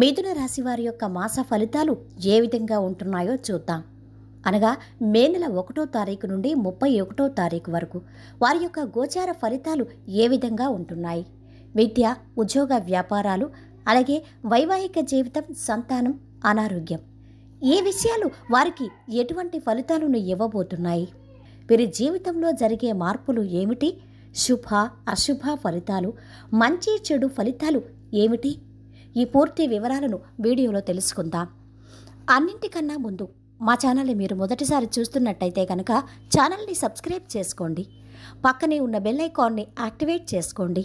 మిథున రాశి వారి యొక్క మాస ఫలితాలు ఏ విధంగా ఉంటున్నాయో చూద్దాం అనగా మే నెల ఒకటో తారీఖు నుండి ముప్పై ఒకటో తారీఖు వరకు వారి యొక్క గోచార ఫలితాలు ఏ విధంగా ఉంటున్నాయి విద్య ఉద్యోగ వ్యాపారాలు అలాగే వైవాహిక జీవితం సంతానం అనారోగ్యం ఏ విషయాలు వారికి ఎటువంటి ఫలితాలను ఇవ్వబోతున్నాయి వీరి జీవితంలో జరిగే మార్పులు ఏమిటి శుభ అశుభ ఫలితాలు మంచి చెడు ఫలితాలు ఏమిటి ఈ పూర్తి వివరాలను వీడియోలో తెలుసుకుందాం అన్నింటికన్నా ముందు మా ఛానల్ని మీరు మొదటిసారి చూస్తున్నట్టయితే కనుక ఛానల్ని సబ్స్క్రైబ్ చేసుకోండి పక్కనే ఉన్న బెల్ ఐకాన్ని యాక్టివేట్ చేసుకోండి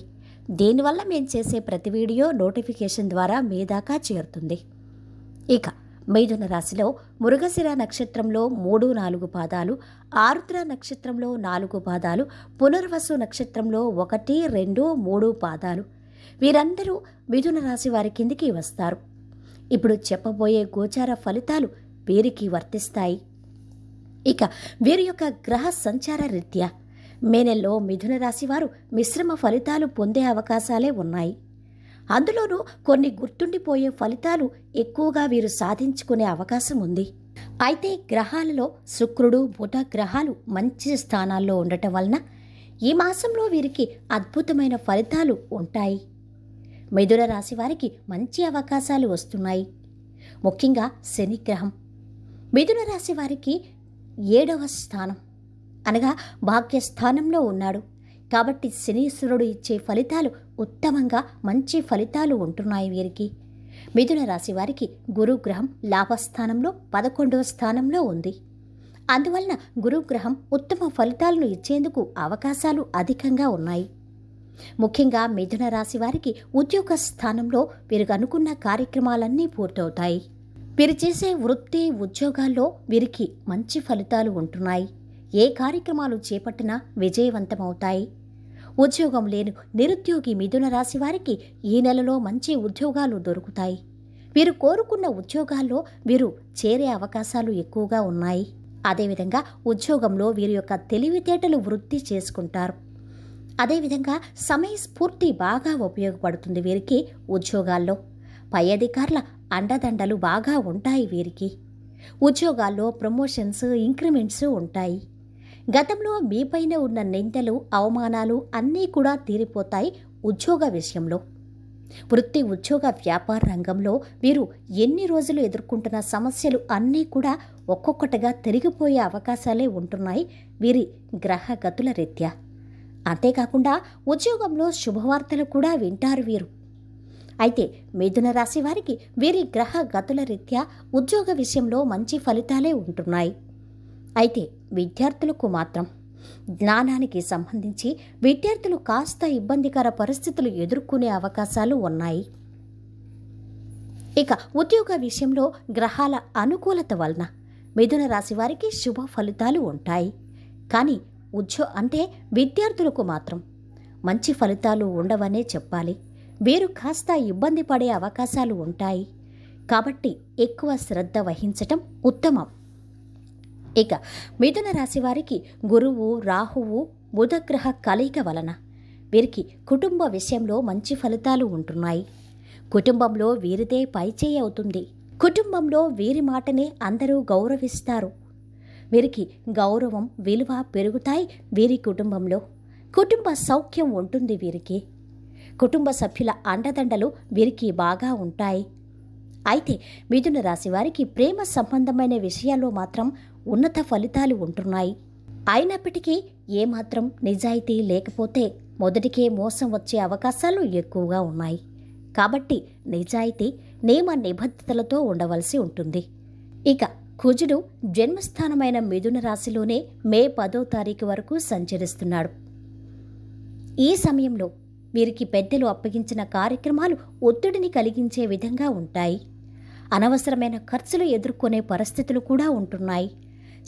దీనివల్ల మేము చేసే ప్రతి వీడియో నోటిఫికేషన్ ద్వారా మీ దాకా చేరుతుంది ఇక మైథున రాశిలో మురుగశిర నక్షత్రంలో మూడు నాలుగు పాదాలు ఆరుద్ర నక్షత్రంలో నాలుగు పాదాలు పునర్వసు నక్షత్రంలో ఒకటి రెండు మూడు పాదాలు వీరందరూ మిథున రాశి వారి కిందికి వస్తారు ఇప్పుడు చెప్పబోయే గోచార ఫలితాలు వీరికి వర్తిస్తాయి ఇక వీరి యొక్క గ్రహ సంచార రీత్యా మే నెలలో మిథున రాశి వారు మిశ్రమ ఫలితాలు పొందే అవకాశాలే ఉన్నాయి అందులోనూ కొన్ని గుర్తుండిపోయే ఫలితాలు ఎక్కువగా వీరు సాధించుకునే అవకాశం ఉంది అయితే గ్రహాలలో శుక్రుడు బుధ గ్రహాలు మంచి స్థానాల్లో ఉండటం వలన ఈ మాసంలో వీరికి అద్భుతమైన ఫలితాలు ఉంటాయి మిథున రాశి వారికి మంచి అవకాశాలు వస్తున్నాయి ముఖ్యంగా శనిగ్రహం మిథున రాశి వారికి ఏడవ స్థానం అనగా భాగ్యస్థానంలో ఉన్నాడు కాబట్టి శనీశ్వరుడు ఇచ్చే ఫలితాలు ఉత్తమంగా మంచి ఫలితాలు ఉంటున్నాయి వీరికి మిథున రాశి వారికి గురుగ్రహం లాభస్థానంలో పదకొండవ స్థానంలో ఉంది అందువలన గురుగ్రహం ఉత్తమ ఫలితాలను ఇచ్చేందుకు అవకాశాలు అధికంగా ఉన్నాయి ముఖ్యంగా మిథున రాశి వారికి ఉద్యోగ స్థానంలో వీరు అనుకున్న కార్యక్రమాలన్నీ పూర్తవుతాయి వీరు చేసే వృత్తి ఉద్యోగాల్లో వీరికి మంచి ఫలితాలు ఉంటున్నాయి ఏ కార్యక్రమాలు చేపట్టినా విజయవంతమవుతాయి ఉద్యోగం లేని నిరుద్యోగి మిథున రాశి వారికి ఈ నెలలో మంచి ఉద్యోగాలు దొరుకుతాయి వీరు కోరుకున్న ఉద్యోగాల్లో వీరు చేరే అవకాశాలు ఎక్కువగా ఉన్నాయి అదేవిధంగా ఉద్యోగంలో వీరి యొక్క తెలివితేటలు వృత్తి చేసుకుంటారు అదేవిధంగా సమయస్ఫూర్తి బాగా ఉపయోగపడుతుంది వీరికి ఉద్యోగాల్లో పై అధికారుల అండదండలు బాగా ఉంటాయి వీరికి ఉద్యోగాల్లో ప్రమోషన్స్ ఇంక్రిమెంట్స్ ఉంటాయి గతంలో మీపైన ఉన్న నిందలు అవమానాలు అన్నీ కూడా తీరిపోతాయి ఉద్యోగ విషయంలో వృత్తి ఉద్యోగ వ్యాపార రంగంలో వీరు ఎన్ని రోజులు ఎదుర్కొంటున్న సమస్యలు అన్నీ కూడా ఒక్కొక్కటిగా తిరిగిపోయే అవకాశాలే ఉంటున్నాయి వీరి గ్రహగతుల రీత్యా అంతేకాకుండా ఉద్యోగంలో శుభవార్తలు కూడా వింటారు వీరు అయితే మిథున రాశి వారికి వీరి గ్రహ గతుల రీత్యా ఉద్యోగ విషయంలో మంచి ఫలితాలే ఉంటున్నాయి అయితే విద్యార్థులకు మాత్రం జ్ఞానానికి సంబంధించి విద్యార్థులు కాస్త ఇబ్బందికర పరిస్థితులు ఎదుర్కొనే అవకాశాలు ఉన్నాయి ఇక ఉద్యోగ విషయంలో గ్రహాల అనుకూలత వలన మిథున రాశి వారికి శుభ ఫలితాలు ఉంటాయి కానీ ఉద్యో అంటే విద్యార్థులకు మాత్రం మంచి ఫలితాలు ఉండవనే చెప్పాలి వీరు కాస్త ఇబ్బంది పడే అవకాశాలు ఉంటాయి కాబట్టి ఎక్కువ శ్రద్ధ వహించటం ఉత్తమం ఇక మిథున రాశి వారికి గురువు రాహువు బుధగ్రహ కలయిక వలన వీరికి కుటుంబ విషయంలో మంచి ఫలితాలు ఉంటున్నాయి కుటుంబంలో వీరిదే పైచేయి అవుతుంది కుటుంబంలో వీరి మాటనే అందరూ గౌరవిస్తారు వీరికి గౌరవం విలువ పెరుగుతాయి వీరి కుటుంబంలో కుటుంబ సౌఖ్యం ఉంటుంది వీరికి కుటుంబ సభ్యుల అండదండలు వీరికి బాగా ఉంటాయి అయితే మిథున రాశి వారికి ప్రేమ సంబంధమైన విషయాల్లో మాత్రం ఉన్నత ఫలితాలు ఉంటున్నాయి అయినప్పటికీ ఏమాత్రం నిజాయితీ లేకపోతే మొదటికే మోసం వచ్చే అవకాశాలు ఎక్కువగా ఉన్నాయి కాబట్టి నిజాయితీ నియమ నిబద్ధతలతో ఉండవలసి ఉంటుంది ఇక కుజుడు జన్మస్థానమైన మిథున రాశిలోనే మే పదో తారీఖు వరకు సంచరిస్తున్నాడు ఈ సమయంలో వీరికి పెద్దలు అప్పగించిన కార్యక్రమాలు ఒత్తిడిని కలిగించే విధంగా ఉంటాయి అనవసరమైన ఖర్చులు ఎదుర్కొనే పరిస్థితులు కూడా ఉంటున్నాయి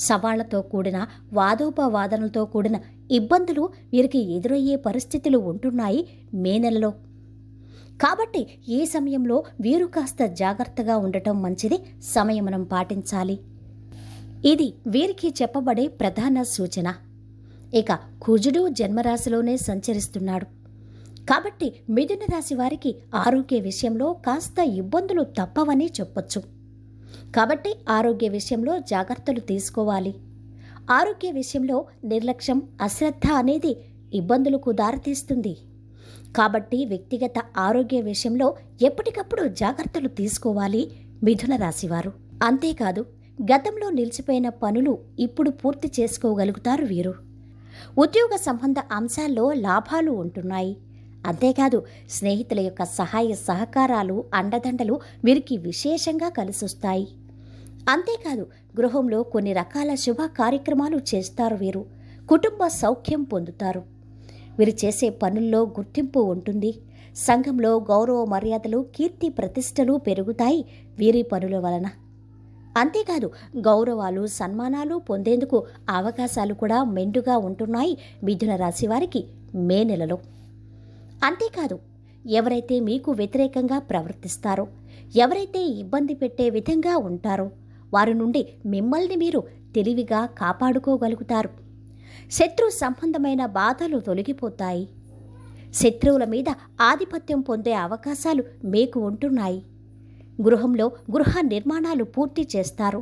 సవాళ్లతో కూడిన వాదోపవాదనలతో కూడిన ఇబ్బందులు వీరికి ఎదురయ్యే పరిస్థితులు ఉంటున్నాయి మే నెలలో కాబట్టి ఈ సమయంలో వీరు కాస్త జాగ్రత్తగా ఉండటం మంచిది సమయమనం పాటించాలి ఇది వీరికి చెప్పబడే ప్రధాన సూచన ఇక కుజుడు జన్మరాశిలోనే సంచరిస్తున్నాడు కాబట్టి మిథున రాశి వారికి ఆరోగ్య విషయంలో కాస్త ఇబ్బందులు తప్పవని చెప్పొచ్చు కాబట్టి ఆరోగ్య విషయంలో జాగ్రత్తలు తీసుకోవాలి ఆరోగ్య విషయంలో నిర్లక్ష్యం అశ్రద్ధ అనేది ఇబ్బందులకు దారితీస్తుంది కాబట్టి వ్యక్తిగత ఆరోగ్య విషయంలో ఎప్పటికప్పుడు జాగ్రత్తలు తీసుకోవాలి మిథున రాశివారు అంతేకాదు గతంలో నిలిచిపోయిన పనులు ఇప్పుడు పూర్తి చేసుకోగలుగుతారు వీరు ఉద్యోగ సంబంధ అంశాల్లో లాభాలు ఉంటున్నాయి అంతేకాదు స్నేహితుల యొక్క సహాయ సహకారాలు అండదండలు వీరికి విశేషంగా కలిసొస్తాయి అంతేకాదు గృహంలో కొన్ని రకాల శుభ కార్యక్రమాలు చేస్తారు వీరు కుటుంబ సౌఖ్యం పొందుతారు వీరు చేసే పనుల్లో గుర్తింపు ఉంటుంది సంఘంలో గౌరవ మర్యాదలు కీర్తి ప్రతిష్టలు పెరుగుతాయి వీరి పనుల వలన అంతేకాదు గౌరవాలు సన్మానాలు పొందేందుకు అవకాశాలు కూడా మెండుగా ఉంటున్నాయి మిథున రాశి వారికి మే నెలలో అంతేకాదు ఎవరైతే మీకు వ్యతిరేకంగా ప్రవర్తిస్తారో ఎవరైతే ఇబ్బంది పెట్టే విధంగా ఉంటారో వారి నుండి మిమ్మల్ని మీరు తెలివిగా కాపాడుకోగలుగుతారు శత్రు సంబంధమైన బాధలు తొలగిపోతాయి శత్రువుల మీద ఆధిపత్యం పొందే అవకాశాలు మీకు ఉంటున్నాయి గృహంలో గృహ నిర్మాణాలు పూర్తి చేస్తారు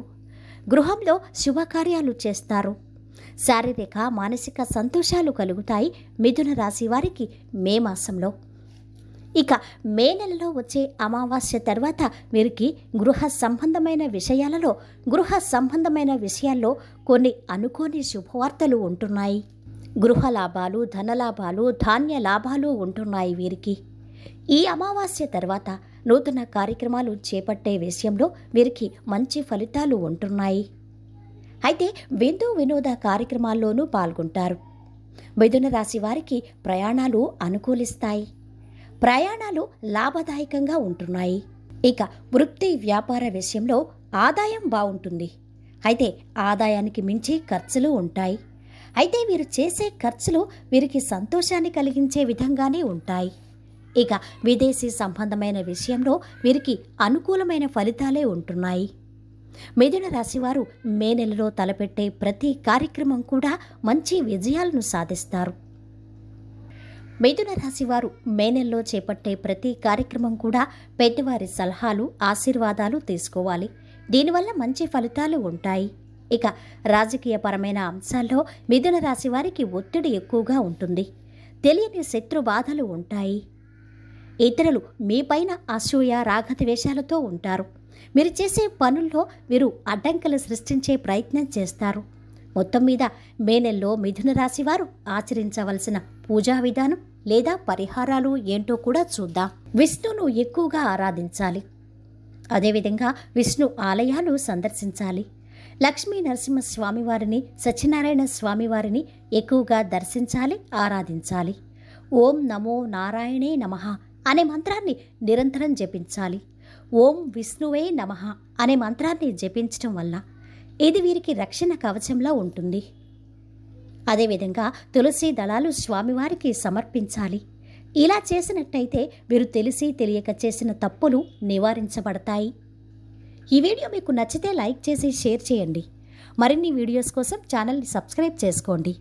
గృహంలో శుభకార్యాలు చేస్తారు శారీరక మానసిక సంతోషాలు కలుగుతాయి మిథున రాశి వారికి మే మాసంలో ఇక మే నెలలో వచ్చే అమావాస్య తర్వాత వీరికి గృహ సంబంధమైన విషయాలలో గృహ సంబంధమైన విషయాల్లో కొన్ని అనుకోని శుభవార్తలు ఉంటున్నాయి గృహ లాభాలు ధనలాభాలు ధాన్య లాభాలు ఉంటున్నాయి వీరికి ఈ అమావాస్య తర్వాత నూతన కార్యక్రమాలు చేపట్టే విషయంలో వీరికి మంచి ఫలితాలు ఉంటున్నాయి అయితే విందు వినోద కార్యక్రమాల్లోనూ పాల్గొంటారు మిథున రాశి వారికి ప్రయాణాలు అనుకూలిస్తాయి ప్రయాణాలు లాభదాయకంగా ఉంటున్నాయి ఇక వృత్తి వ్యాపార విషయంలో ఆదాయం బాగుంటుంది అయితే ఆదాయానికి మించి ఖర్చులు ఉంటాయి అయితే వీరు చేసే ఖర్చులు వీరికి సంతోషాన్ని కలిగించే విధంగానే ఉంటాయి ఇక విదేశీ సంబంధమైన విషయంలో వీరికి అనుకూలమైన ఫలితాలే ఉంటున్నాయి మిథున రాశివారు మే నెలలో తలపెట్టే ప్రతి కార్యక్రమం కూడా మంచి విజయాలను సాధిస్తారు మిథున రాశి వారు మే నెలలో చేపట్టే ప్రతి కార్యక్రమం కూడా పెద్దవారి సలహాలు ఆశీర్వాదాలు తీసుకోవాలి దీనివల్ల మంచి ఫలితాలు ఉంటాయి ఇక రాజకీయపరమైన అంశాల్లో మిథున రాశి వారికి ఒత్తిడి ఎక్కువగా ఉంటుంది తెలియని శత్రు బాధలు ఉంటాయి ఇతరులు మీపైన అసూయ రాగద్వేషాలతో ఉంటారు మీరు చేసే పనుల్లో మీరు అడ్డంకులు సృష్టించే ప్రయత్నం చేస్తారు మొత్తం మీద మే నెలలో మిథున రాశి వారు ఆచరించవలసిన పూజా విధానం లేదా పరిహారాలు ఏంటో కూడా చూద్దాం విష్ణును ఎక్కువగా ఆరాధించాలి అదేవిధంగా విష్ణు ఆలయాలు సందర్శించాలి లక్ష్మీ నరసింహ స్వామివారిని సత్యనారాయణ స్వామివారిని ఎక్కువగా దర్శించాలి ఆరాధించాలి ఓం నమో నారాయణే నమ అనే మంత్రాన్ని నిరంతరం జపించాలి ఓం విష్ణువే నమ అనే మంత్రాన్ని జపించడం వల్ల ఇది వీరికి రక్షణ కవచంలా ఉంటుంది అదేవిధంగా తులసి దళాలు స్వామివారికి సమర్పించాలి ఇలా చేసినట్టయితే మీరు తెలిసి తెలియక చేసిన తప్పులు నివారించబడతాయి ఈ వీడియో మీకు నచ్చితే లైక్ చేసి షేర్ చేయండి మరిన్ని వీడియోస్ కోసం ఛానల్ని సబ్స్క్రైబ్ చేసుకోండి